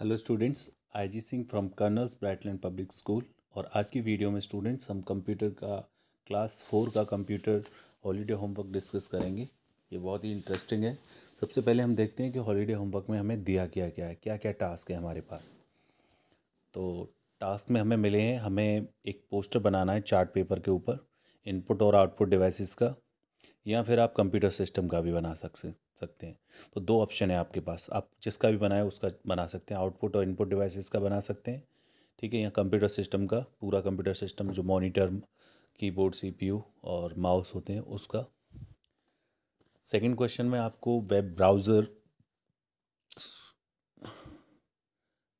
hello students I G Singh from colonel's Brightland public school और आज की वीडियो में स्टूडेंट्स हम कंप्यूटर का क्लास फोर का कंप्यूटर हॉलीडे होमवर्क डिस्कस करेंगे ये बहुत ही इंटरेस्टिंग है सबसे पहले हम देखते हैं कि हॉलीडे होमवर्क में हमें दिया क्या क्या है क्या क्या टास्क है हमारे पास तो टास्क में हमें मिले हैं हमें एक पोस्टर बनाना है चार्ट पेपर के ऊपर इनपुट और आउटपुट डिवाइसिस का या फिर आप कंप्यूटर सिस्टम का भी बना सक सकते हैं तो दो ऑप्शन है आपके पास आप जिसका भी बनाए उसका बना सकते हैं आउटपुट और इनपुट डिवाइसेस का बना सकते हैं ठीक है या कंप्यूटर सिस्टम का पूरा कंप्यूटर सिस्टम जो मॉनिटर कीबोर्ड सीपीयू और माउस होते हैं उसका सेकंड क्वेश्चन में आपको वेब ब्राउज़र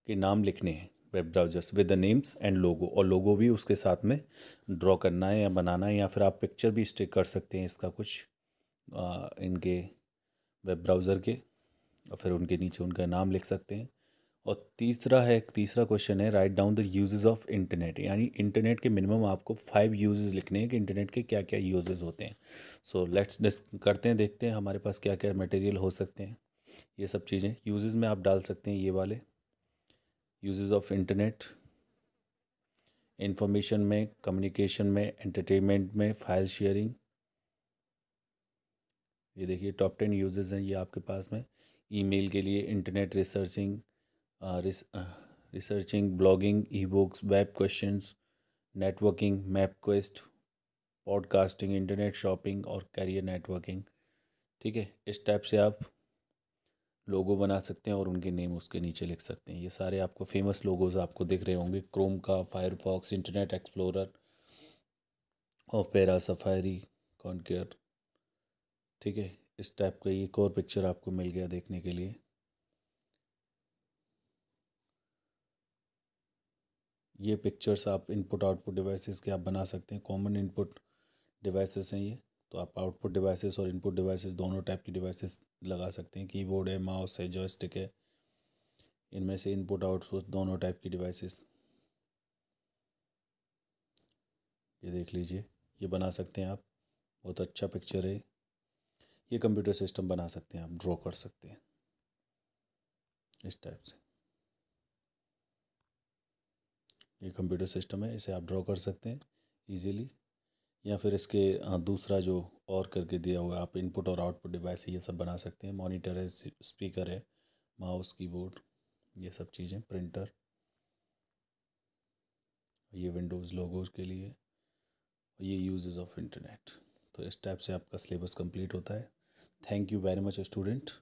के नाम लिखने हैं web browsers with the names and logo और लोगो भी उसके साथ में ड्रॉ करना है या बनाना है या फिर आप पिक्चर भी स्टिक कर सकते हैं इसका कुछ आ, इनके वेब ब्राउज़र के और फिर उनके नीचे उनका नाम लिख सकते हैं और तीसरा है तीसरा क्वेश्चन है write down the use of internet यानी इंटरनेट के मिनिमम आपको फाइव यूज़ लिखने हैं कि इंटरनेट के क्या क्या यूज़ेज़ होते हैं सो लेट्स डिस करते हैं देखते हैं हमारे पास क्या क्या मटेरियल हो सकते हैं ये सब चीज़ें यूज़ में आप डाल सकते हैं ये वाले यूजेज ऑफ इंटरनेट इंफॉर्मेशन में कम्युनिकेशन में एंटरटेनमेंट में फाइल शेयरिंग ये देखिए टॉप टेन यूजेस हैं ये आपके पास में ईमेल के लिए internet researching researching blogging e books web question networking map quest podcasting internet shopping और करियर नेटवर्किंग ठीक है इस टाइप से आप लोगो बना सकते हैं और उनके नेम उसके नीचे लिख सकते हैं ये सारे आपको फेमस लोगोज़ आपको दिख रहे होंगे क्रोम का Firefox Internet Explorer Opera Safari Konqueror ठीक है इस टाइप का एक और पिक्चर आपको मिल गया देखने के लिए ये पिक्चर्स आप इनपुट आउटपुट डिवाइसेस के आप बना सकते हैं कॉमन इनपुट डिवाइसेस हैं ये तो आप आउटपुट डिवाइसेस और इनपुट डिवाइसेस दोनों टाइप की डिवाइसेस लगा सकते हैं कीबोर्ड है माउस है जॉयस्टिक है इनमें से इनपुट आउटपुट दोनों टाइप की डिवाइसेस ये देख लीजिए ये बना सकते हैं आप बहुत अच्छा पिक्चर है ये कंप्यूटर सिस्टम बना सकते हैं आप ड्रॉ कर सकते हैं इस टाइप से ये कंप्यूटर सिस्टम है इसे आप ड्रॉ कर सकते हैं ईज़ीली या फिर इसके दूसरा जो और करके दिया हुआ आप इनपुट और आउटपुट डिवाइस ये सब बना सकते हैं मॉनिटर है स्पीकर है माउस कीबोर्ड ये सब चीज़ें प्रिंटर ये विंडोज़ लोगोज के लिए और ये यूजेस ऑफ इंटरनेट तो इस टाइप से आपका सिलेबस कंप्लीट होता है thank you very much student